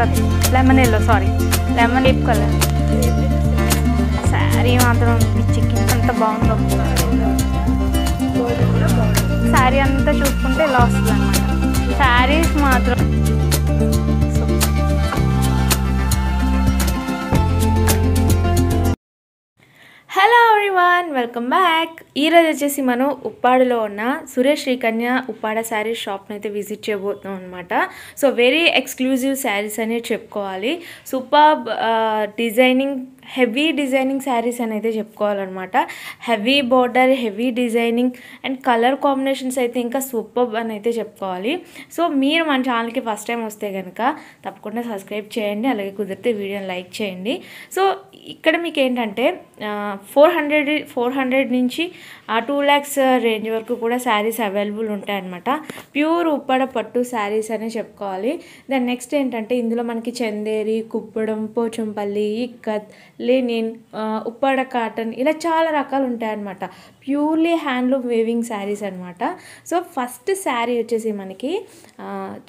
colour lemon yellow sari lemon ఎప్ colour sari మాత్రం చికెన్ అంత బాగుంది శారీ అంతా చూసుకుంటే లాస్ అనమాట శారీస్ మాత్రం వెల్కమ్ బ్యాక్ ఈరోజు వచ్చేసి మనం ఉప్పాడలో ఉన్న సురేష్ శ్రీకన్య ఉప్పాడ శారీ షాప్ని అయితే విజిట్ చేయబోతున్నాం అనమాట సో వెరీ ఎక్స్క్లూజివ్ శారీస్ అనేవి చెప్పుకోవాలి super designing heavy designing saris అని అయితే చెప్పుకోవాలన్నమాట heavy border heavy designing and colour combinations అయితే ఇంకా సూపర్ అని అయితే చెప్పుకోవాలి సో మీరు మన ఛానల్కి ఫస్ట్ టైం వస్తే కనుక తప్పకుండా సబ్స్క్రైబ్ చేయండి అలాగే కుదిరితే వీడియోని లైక్ చేయండి సో ఇక్కడ మీకు ఏంటంటే ఫోర్ హండ్రెడ్ ఫోర్ హండ్రెడ్ నుంచి టూ ల్యాక్స్ రేంజ్ వరకు కూడా శారీస్ అవైలబుల్ ఉంటాయన్నమాట ప్యూర్ ఉప్పడ పట్టు శారీస్ అనే చెప్పుకోవాలి దాని నెక్స్ట్ ఏంటంటే ఇందులో మనకి చందేరి కుప్పడం పోచంపల్లి ఇక్కత్ లినిన్ ఉప్పాడ కాటన్ ఇలా చాలా రకాలు ఉంటాయన్నమాట ప్యూర్లీ హ్యాండ్లూమ్ వేవింగ్ శారీస్ అనమాట సో ఫస్ట్ శారీ వచ్చేసి మనకి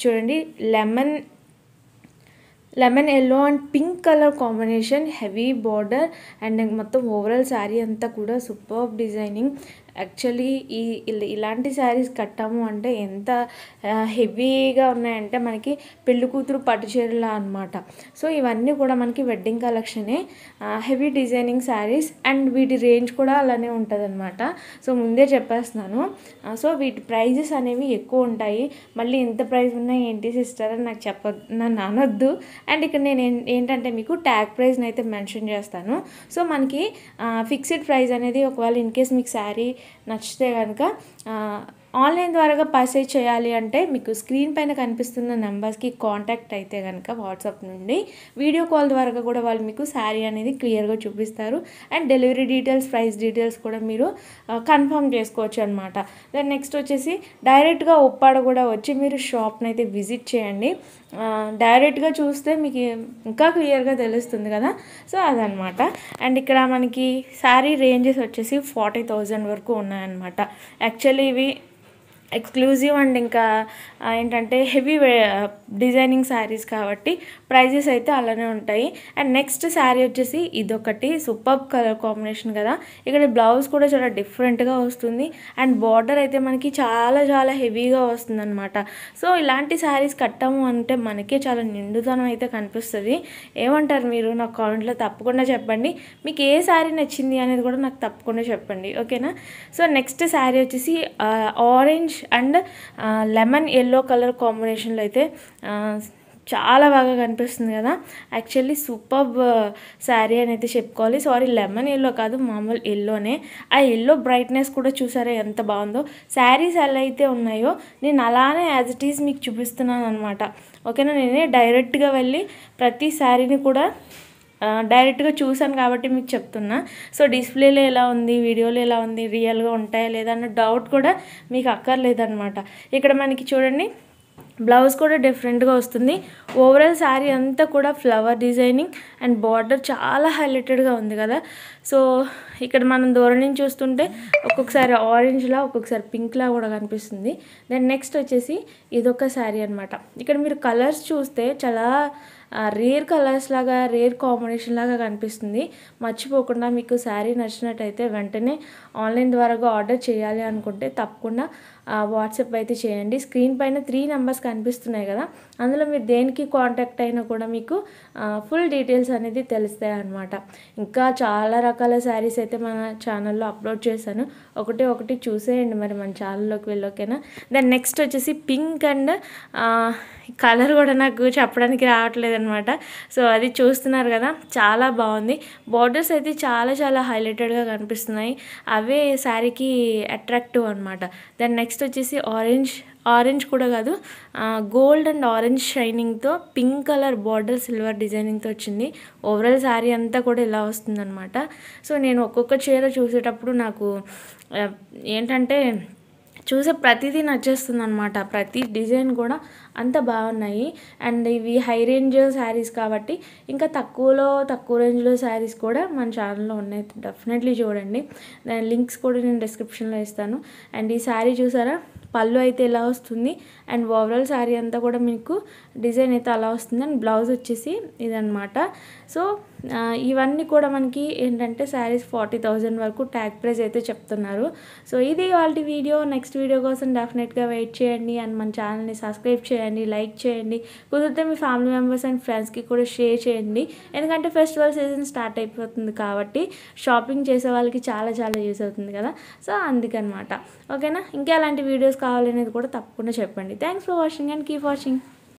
చూడండి lemon lemon yellow and pink colour combination heavy border and మొత్తం ఓవరాల్ శారీ అంతా కూడా సూపర్ డిజైనింగ్ యాక్చువల్లీ ఈ ఇలాంటి శారీస్ కట్టాము అంటే ఎంత హెవీగా ఉన్నాయంటే మనకి పెళ్లి కూతురు పట్టు చీరలా అనమాట సో ఇవన్నీ కూడా మనకి వెడ్డింగ్ కలెక్షనే హెవీ డిజైనింగ్ శారీస్ అండ్ వీటి రేంజ్ కూడా అలానే ఉంటుందన్నమాట సో ముందే చెప్పేస్తున్నాను సో వీటి ప్రైజెస్ అనేవి ఎక్కువ ఉంటాయి మళ్ళీ ఎంత ప్రైస్ ఉన్నాయి ఏంటి సిస్టర్ అని నాకు చెప్ప నన్ను అనొద్దు అండ్ ఇక్కడ నేను ఏంటంటే మీకు ట్యాగ్ ప్రైస్ని అయితే మెన్షన్ చేస్తాను సో మనకి ఫిక్స్డ్ ప్రైస్ అనేది ఒకవేళ ఇన్ కేస్ మీకు శారీ నచ్చితే కనుక ఆన్లైన్ ద్వారా పర్చేజ్ చేయాలి అంటే మీకు స్క్రీన్ పైన కనిపిస్తున్న నెంబర్స్కి కాంటాక్ట్ అయితే కనుక వాట్సాప్ నుండి వీడియో కాల్ ద్వారా కూడా వాళ్ళు మీకు శారీ అనేది క్లియర్గా చూపిస్తారు and delivery details price details కూడా మీరు కన్ఫర్మ్ చేసుకోవచ్చు అనమాట దెన్ నెక్స్ట్ వచ్చేసి డైరెక్ట్గా ఉప్పాడ కూడా వచ్చి మీరు షాప్ని అయితే విజిట్ చేయండి డైరెక్ట్గా చూస్తే మీకు ఇంకా క్లియర్గా తెలుస్తుంది కదా సో అదనమాట అండ్ ఇక్కడ మనకి శారీ రేంజెస్ వచ్చేసి ఫార్టీ వరకు ఉన్నాయన్నమాట యాక్చువల్లీ ఇవి ఎక్స్క్లూజివ్ అండ్ ఇంకా ఏంటంటే హెవీ డిజైనింగ్ శారీస్ కాబట్టి ప్రైజెస్ అయితే అలానే ఉంటాయి అండ్ నెక్స్ట్ శారీ వచ్చేసి ఇదొకటి సూపర్ కలర్ కాంబినేషన్ కదా ఇక్కడ బ్లౌజ్ కూడా చాలా డిఫరెంట్గా వస్తుంది అండ్ బార్డర్ అయితే మనకి చాలా చాలా హెవీగా వస్తుంది అనమాట సో ఇలాంటి శారీస్ కట్టాము అంటే మనకే చాలా నిండుదనం అయితే కనిపిస్తుంది ఏమంటారు మీరు నాకు కామెంట్లో తప్పకుండా చెప్పండి మీకు ఏ శారీ నచ్చింది అనేది కూడా నాకు తప్పకుండా చెప్పండి ఓకేనా సో నెక్స్ట్ శారీ వచ్చేసి orange and lemon yellow colour కాంబినేషన్లో అయితే చాలా బాగా కనిపిస్తుంది కదా యాక్చువల్లీ సూపర్ శారీ అని అయితే చెప్పుకోవాలి సారీ లెమన్ ఎల్లో కాదు మామూలు ఎల్లోనే ఆ ఎల్లో బ్రైట్నెస్ కూడా చూసారా ఎంత బాగుందో శారీస్ ఎలా అయితే ఉన్నాయో నేను అలానే యాజ్ ఇట్ ఈజ్ మీకు చూపిస్తున్నాను అనమాట ఓకేనా నేనే డైరెక్ట్గా వెళ్ళి ప్రతి శారీని కూడా డైరెక్ట్గా చూశాను కాబట్టి మీకు చెప్తున్నా సో డిస్ప్లేలో ఎలా ఉంది వీడియోలో ఎలా ఉంది రియల్గా ఉంటాయా లేదా అన్న డౌట్ కూడా మీకు అక్కర్లేదనమాట ఇక్కడ మనకి చూడండి బ్లౌజ్ కూడా డిఫరెంట్గా వస్తుంది ఓవరాల్ శారీ అంతా కూడా ఫ్లవర్ డిజైనింగ్ అండ్ బార్డర్ చాలా హైలైటెడ్గా ఉంది కదా సో ఇక్కడ మనం దూరం నుంచి చూస్తుంటే ఒక్కొక్కసారి ఆరెంజ్లా ఒక్కొక్కసారి పింక్లా కూడా కనిపిస్తుంది దెన్ నెక్స్ట్ వచ్చేసి ఇదొక శారీ అనమాట ఇక్కడ మీరు కలర్స్ చూస్తే చాలా రేర్ కలర్స్ లాగా రేర్ కాంబినేషన్ లాగా కనిపిస్తుంది మర్చిపోకుండా మీకు శారీ నచ్చినట్టయితే వెంటనే ఆన్లైన్ ద్వారా ఆర్డర్ చేయాలి అనుకుంటే తప్పకుండా వాట్సాప్ అయితే చేయండి స్క్రీన్ పైన త్రీ నెంబర్స్ కనిపిస్తున్నాయి కదా అందులో మీరు దేనికి కాంటాక్ట్ అయినా కూడా మీకు ఫుల్ డీటెయిల్స్ అనేది తెలుస్తాయి అనమాట ఇంకా చాలా రకాల శారీస్ అయితే మన ఛానల్లో అప్లోడ్ చేశాను ఒకటి ఒకటి చూసేయండి మరి మన ఛానల్లోకి వెళ్ళోకేనా దాని నెక్స్ట్ వచ్చేసి పింక్ అండ్ కలర్ కూడా నాకు చెప్పడానికి రావట్లేదు అనమాట సో అది చూస్తున్నారు కదా చాలా బాగుంది బార్డర్స్ అయితే చాలా చాలా హైలైటెడ్గా కనిపిస్తున్నాయి అవే శారీకి అట్రాక్టివ్ అనమాట దాని నెక్స్ట్ వచ్చేసి ఆరెంజ్ ఆరెంజ్ కూడా కాదు గోల్డ్ అండ్ ఆరెంజ్ షైనింగ్తో పింక్ కలర్ బార్డర్ సిల్వర్ డిజైనింగ్తో వచ్చింది ఓవరాల్ శారీ అంతా కూడా ఇలా వస్తుందన్నమాట సో నేను ఒక్కొక్క చీర చూసేటప్పుడు నాకు ఏంటంటే చూసే ప్రతిదీ నచ్చేస్తుంది అనమాట ప్రతి డిజైన్ కూడా అంత బాగున్నాయి అండ్ ఇవి హై రేంజ్ శారీస్ కాబట్టి ఇంకా తక్కువలో తక్కువ రేంజ్లో శారీస్ కూడా మన ఛానల్లో ఉన్నాయి డెఫినెట్లీ చూడండి దాని లింక్స్ కూడా నేను డిస్క్రిప్షన్లో ఇస్తాను అండ్ ఈ శారీ చూసారా పళ్ళు అయితే ఎలా వస్తుంది అండ్ ఓవరాల్ శారీ అంతా కూడా మీకు డిజైన్ అయితే అలా వస్తుంది అండ్ బ్లౌజ్ వచ్చేసి ఇదనమాట సో ఇవన్నీ కూడా మనకి ఏంటంటే శారీస్ ఫార్టీ థౌజండ్ వరకు ట్యాగ్ ప్రైస్ అయితే చెప్తున్నారు సో ఇది వాళ్ళ వీడియో నెక్స్ట్ వీడియో కోసం డెఫినెట్గా వెయిట్ చేయండి అండ్ మన ఛానల్ని సబ్స్క్రైబ్ చేయండి లైక్ చేయండి కుదిరితే మీ ఫ్యామిలీ మెంబర్స్ అండ్ ఫ్రెండ్స్కి కూడా షేర్ చేయండి ఎందుకంటే ఫెస్టివల్ సీజన్ స్టార్ట్ అయిపోతుంది కాబట్టి షాపింగ్ చేసే వాళ్ళకి చాలా చాలా యూస్ అవుతుంది కదా సో అందుకనమాట ఓకేనా ఇంకా అలాంటి వీడియోస్ కావాలనేది కూడా తప్పకుండా చెప్పండి thanks for watching and keep watching